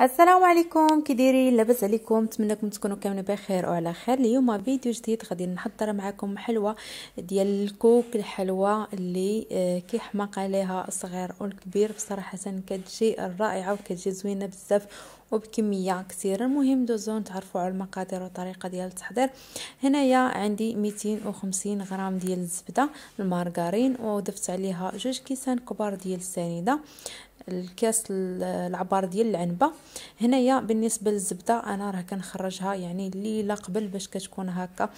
السلام عليكم كي دايرين لاباس عليكم نتمنىكم تكونوا كاملين بخير وعلى خير اليوم فيديو جديد غادي نحضر معكم حلوه ديال الكوك الحلوه اللي آه، كيحماق عليها الصغير والكبير بصراحه كتجي رائعه وكتجي زوينه بزاف وبكميه كثيره المهم دوزو نتعرفوا على المقادير والطريقه ديال التحضير هنايا عندي 250 غرام ديال الزبده المارغرين وضفت عليها جوج كيسان كبار ديال السنيده الكاس العبار ديال العنبه هنايا بالنسبه للزبده انا راه كنخرجها يعني الليله قبل باش كتكون هكا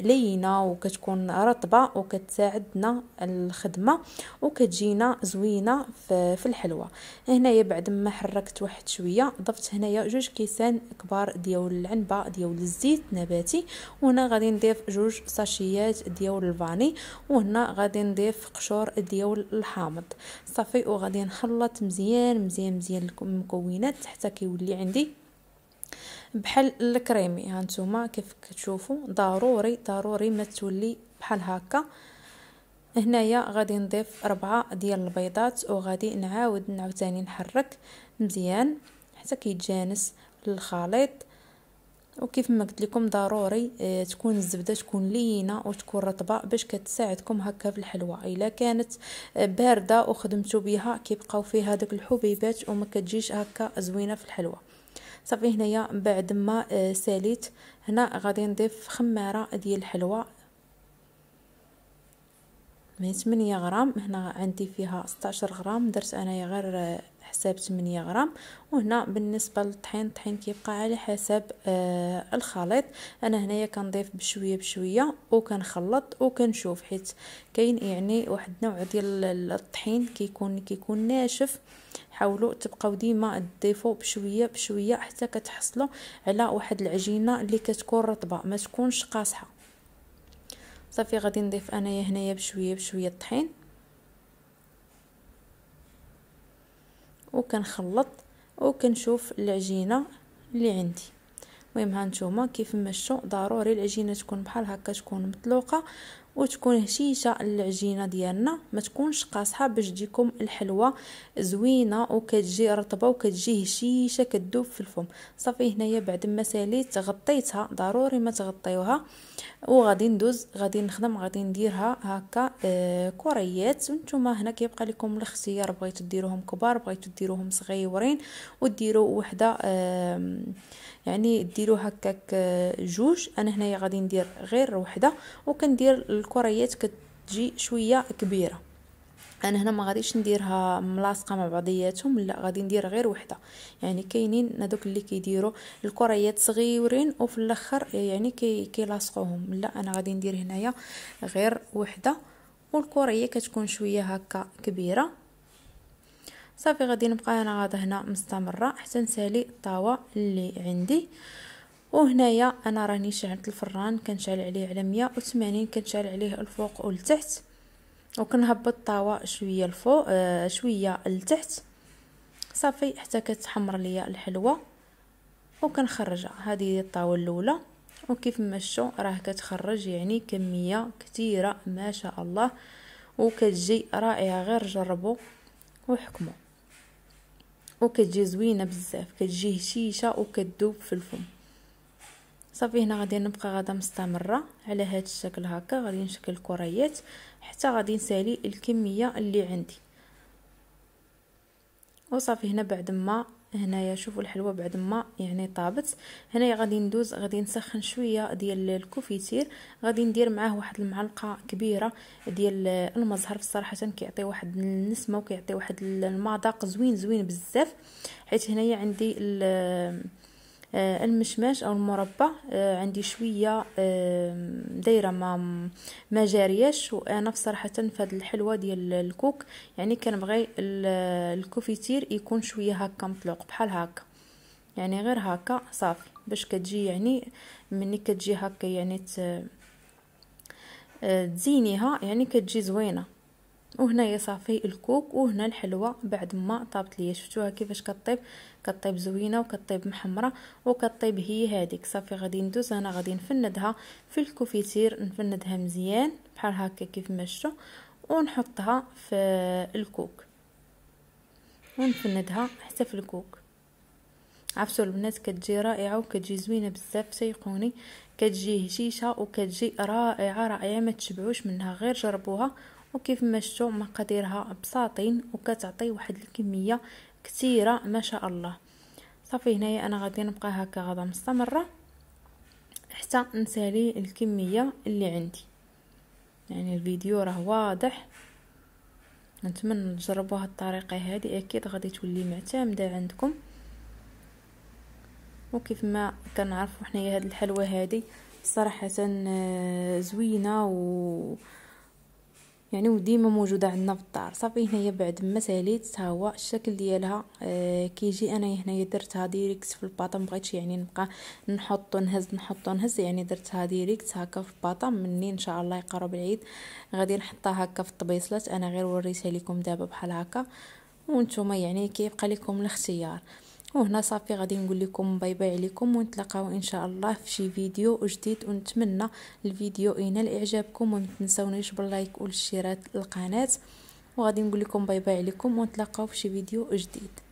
لينه وكتكون رطبه وكتساعدنا الخدمه وكتجينا زوينه في الحلوه هنايا بعد ما حركت واحد شويه ضفت هنايا جوج كيسان كبار ديال العنبه ديال الزيت نباتي وهنا غادي نضيف جوج ساشيات ديال الفاني وهنا غادي نضيف قشور ديال الحامض صافي وغادي نخلط مزيان مزيان مزيان المكونات حتى كيولي عندي بحال الكريمي ها نتوما كيف كتشوفوا ضروري ضروري ما تولي بحال هكا هنايا غادي نضيف ربعة ديال البيضات وغادي نعاود ثاني نحرك مزيان حتى كيتجانس الخليط وكيف ما قلت لكم ضروري آه، تكون الزبده تكون لينه وتكون رطبه باش كتساعدكم هكا في الحلوى الا كانت آه، بارده وخدمتوا بها كيبقاو فيها داك الحبيبات وما كتجيش هكا زوينه في الحلوى صافي هنايا بعد ما آه، ساليت هنا غادي نضيف خماره ديال الحلوى من 8 غرام هنا عندي فيها 16 غرام درت انايا غير حساب 8 غرام وهنا بالنسبه للطحين الطحين كيبقى على حساب آه الخليط انا هنايا كنضيف بشويه بشويه وكنخلط وكنشوف حيت كاين يعني واحد النوع ديال الطحين كيكون كيكون ناشف حاولوا تبقاو ديما تضيفوا بشويه بشويه حتى كتحصلوا على واحد العجينه اللي كتكون رطبه ما تكونش قاصحه صافي غادي نضيف انايا هنايا بشويه بشويه الطحين وكنخلط وكنشوف العجينه اللي عندي المهم ها نتوما كيف ما شفتوا ضروري العجينه تكون بحال هكا تكون مطلوقه وتكون هشيشه العجينه ديالنا ما تكونش قاصحه باش تجيكم الحلوه زوينه وكتجي رطبه وكتجي هشيشه كتذوب في الفم صافي هنايا بعد ما ساليت غطيتها ضروري ما تغطيوها وغادي ندوز غادي نخدم غادي نديرها هكا آه كريات وانتم هنا كيبقى لكم الاختيار بغيتو ديروهم كبار بغيتو ديروهم صغيورين وديروا وحده يعني آه يعني ديروا هكاك جوج انا هنايا غادي ندير غير وحده وكندير الكريات كتجي شويه كبيره انا هنا ما غاديش نديرها ملاصقه مع بعضياتهم لا غادي ندير غير وحده يعني كاينين هذوك اللي كيديروا الكريات صغيورين وفي الاخر يعني كي كيلاصقوهم لا انا غادي ندير هنايا غير وحده والكريه كتكون شويه هكا كبيره صافي غادي نبقى انا غاده هنا مستمره حتى نسالي الطاوه اللي عندي وهنايا انا راني شعلت الفران كنشعل عليه على 180 كنشعل عليه الفوق والتحت وكنهبط الطاوة شويه الفوق آه شويه لتحت صافي حتى كتحمر ليا الحلوه وكنخرجها هذه الطاوه الاولى وكيف ما شفتوا راه كتخرج يعني كميه كثيره ما شاء الله وكتجي رائعه غير جربوا وحكموا وكتجي زوينه بزاف كتجي هشيشه وكتذوب في الفم صافي هنا غادي نبقى غادا مستمره على هذا الشكل هكا غادي نشكل كريات حتى غادي نسالي الكميه اللي عندي وصافي هنا بعد ما هنايا شوفوا الحلوه بعد ما يعني طابت هنايا غادي ندوز غادي نسخن شويه ديال الكوفيتير غادي ندير معاه واحد المعلقه كبيره ديال المزهر صراحه كيعطي واحد النسمه وكيعطي واحد المذاق زوين زوين بزاف حيت هنايا عندي آه، المشماش او المربى آه، عندي شويه آه، دايره ما ما جارياش وانا بصراحه هذه الحلوه ديال الكوك يعني كنبغي الكوفيتير يكون شويه هكا مطلوق بحال هكا يعني غير هكا صافي باش كتجي يعني مني كتجي هكا يعني تزينيها يعني كتجي زوينه يا صافي الكوك وهنا الحلوى بعد ما طابت ليا شفتوها كيفاش كطيب كطيب زوينه وكطيب محمره وكطيب هي هذيك صافي غادي ندوز انا غادي نفندها في الكوفيتير نفندها مزيان بحال هكا كيف ما شفتوا ونحطها في الكوك ونفندها حتى في الكوك عرفتوا البنات كتجي رائعه وكتجي زوينه بزاف تيقوني كتجي هشيشه وكتجي رائعه رائعه ما تشبعوش منها غير جربوها وكيف ما شفتوا مقاديرها بساطين وكتعطي واحد الكميه كثيره ما شاء الله صافي هنايا انا غادي نبقى هكا غدا مستمره حتى نسالي الكميه اللي عندي يعني الفيديو راه واضح نتمنى تجربوا هاد الطريقه هذه اكيد غادي تولي معتمده عندكم وكيف ما كنعرفوا حنايا هاد الحلوه هذه صراحه آه، زوينه و يعني وديما موجوده عندنا في الدار صافي هنايا بعد ما ساليت ها هو الشكل ديالها آه كيجي انا هنايا درتها ديريكت في الباطا مبغيتش يعني نبقى نحط نهز نحط نهز يعني درتها ديريكت هكا في الباطا مني ان شاء الله يقرب العيد غادي نحطها هكا في الطبيصلات انا غير وريتها لكم دابا بحال هكا وانتم يعني كيبقى لكم الاختيار وهنا صافي غادي نقول لكم باي باي عليكم ونتلاقاو ان شاء الله في شي فيديو جديد ونتمنى الفيديو ينال اعجابكم وما تنساونيش باللايك والشيرات للقناه وغادي نقول لكم باي باي عليكم ونتلاقاو في شي فيديو جديد